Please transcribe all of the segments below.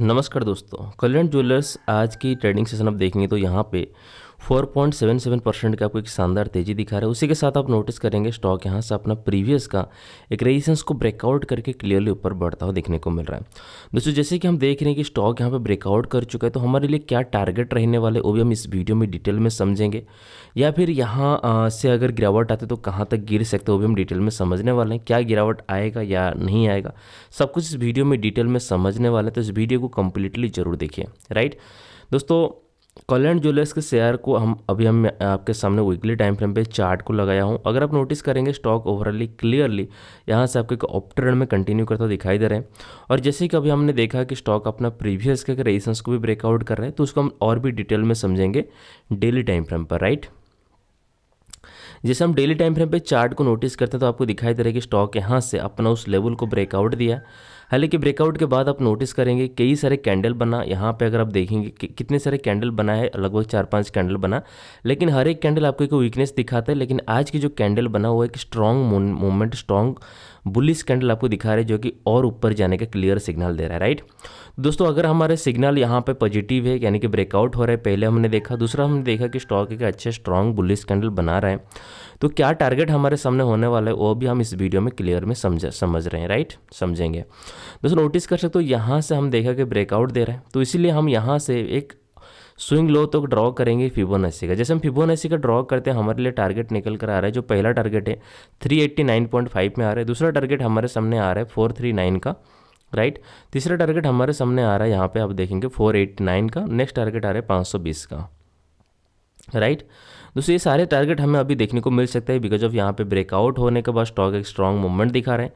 नमस्कार दोस्तों कल्याण ज्वेलर्स आज की ट्रेडिंग सेशन आप देखेंगे तो यहाँ पे 4.77 परसेंट का आपको एक शानदार तेज़ी दिखा रहा है उसी के साथ आप नोटिस करेंगे स्टॉक यहाँ से अपना प्रीवियस का एक रेजिस्टेंस को ब्रेकआउट करके क्लियरली ऊपर बढ़ता हुआ देखने को मिल रहा है दोस्तों जैसे कि हम देख रहे हैं कि स्टॉक यहाँ पर ब्रेकआउट कर चुका है तो हमारे लिए क्या टारगेट रहने वाले वो भी हम इस वीडियो में डिटेल में समझेंगे या फिर यहाँ से अगर गिरावट आते तो कहाँ तक गिर सकते वो भी हम डिटेल में समझने वाले हैं क्या गिरावट आएगा या नहीं आएगा सब कुछ इस वीडियो में डिटेल में समझने वाले हैं तो इस वीडियो को कम्प्लीटली जरूर देखिए राइट दोस्तों कॉलर ज्वेलर्स के शेयर को हम अभी हम आपके सामने वीकली टाइम फ्रेम पे चार्ट को लगाया हूँ अगर आप नोटिस करेंगे स्टॉक ओवरऑली क्लियरली यहाँ से आपको एक ऑप्ट्रेंड में कंटिन्यू करता दिखाई दे रहे हैं और जैसे कि अभी हमने देखा कि स्टॉक अपना प्रीवियस के रेजिस्टेंस को भी ब्रेकआउट कर रहे हैं तो उसको हम और भी डिटेल में समझेंगे डेली टाइम फ्रेम पर राइट जैसे हम डेली टाइम फ्रेम पे चार्ट को नोटिस करते हैं तो आपको दिखाई दे रहा है कि स्टॉक यहाँ से अपना उस लेवल को ब्रेकआउट दिया हालांकि ब्रेकआउट के बाद आप नोटिस करेंगे कई सारे कैंडल बना यहाँ पे अगर आप देखेंगे कि कितने सारे कैंडल बना है लगभग चार पांच कैंडल बना लेकिन हर एक कैंडल आपको एक वीकनेस दिखाता है लेकिन आज की जो कैंडल बना हुआ है एक strong movement strong bullish candle आपको दिखा रहे हैं जो कि और ऊपर जाने का क्लियर सिग्नल दे रहा है राइट दोस्तों अगर हमारे सिग्नल यहाँ पे पॉजिटिव है यानी कि ब्रेकआउट हो रहा है पहले हमने देखा दूसरा हमने देखा कि स्टॉक एक अच्छे स्ट्रॉन्ग बुलिस कैंडल बना रहा है है तो क्या टारगेट हमारे सामने होने वाला है वो भी हम इस वीडियो में क्लियर में समझ समझ रहे हैं राइट समझेंगे दोस्तों नोटिस कर सकते हो यहाँ से हम देखा कि ब्रेकआउट दे रहे हैं तो इसीलिए हम यहाँ से एक स्विंग लो तो ड्रॉ करेंगे फिबोनाची का जैसे हम फिबोनाची का ड्रॉ करते हैं हमारे लिए टारगेट निकल कर आ रहा है जो पहला टारगेट है 389.5 में आ रहा है दूसरा टारगेट हमारे सामने आ रहा है 439 का राइट तीसरा टारगेट हमारे सामने आ रहा है यहाँ पे आप देखेंगे 489 का नेक्स्ट टारगेट आ रहा है 520 का राइट दोस्तों ये सारे टारगेट हमें अभी देखने को मिल सकते हैं बिकॉज ऑफ यहाँ पे ब्रेकआउट होने के बाद स्टॉक एक स्ट्रॉन्ग मूवमेंट दिखा रहे हैं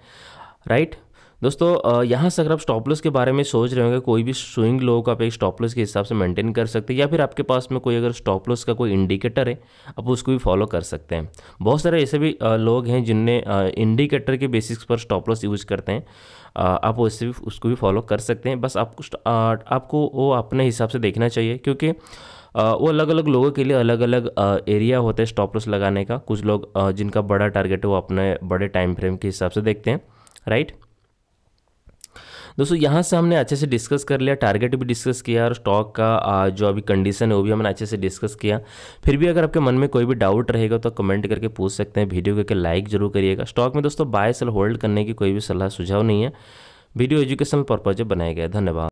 राइट दोस्तों यहाँ से अगर आप स्टॉप लॉस के बारे में सोच रहे होंगे कोई भी स्विंग लो आप एक स्टॉप लॉस के हिसाब से मेंटेन कर सकते हैं या फिर आपके पास में कोई अगर स्टॉप लॉस का कोई इंडिकेटर है आप उसको भी फॉलो कर सकते हैं बहुत सारे ऐसे भी लोग हैं जिनने इंडिकेटर के बेसिस पर स्टॉप लॉस यूज़ करते हैं आप उससे भी उसको भी फॉलो कर सकते हैं बस आपको आपको वो अपने हिसाब से देखना चाहिए क्योंकि वो अलग अलग लोगों के लिए अलग अलग एरिया होते हैं स्टॉप लॉस लगाने का कुछ लोग जिनका बड़ा टारगेट है वो अपने बड़े टाइम फ्रेम के हिसाब से देखते हैं राइट दोस्तों यहाँ से हमने अच्छे से डिस्कस कर लिया टारगेट भी डिस्कस किया और स्टॉक का जो अभी कंडीशन है वो भी हमने अच्छे से डिस्कस किया फिर भी अगर आपके मन में कोई भी डाउट रहेगा तो कमेंट करके पूछ सकते हैं वीडियो करके लाइक जरूर करिएगा स्टॉक में दोस्तों बाय सेल होल्ड करने की कोई भी सलाह सुझाव नहीं है वीडियो एजुकेशनल पर्पज बनाया गया धन्यवाद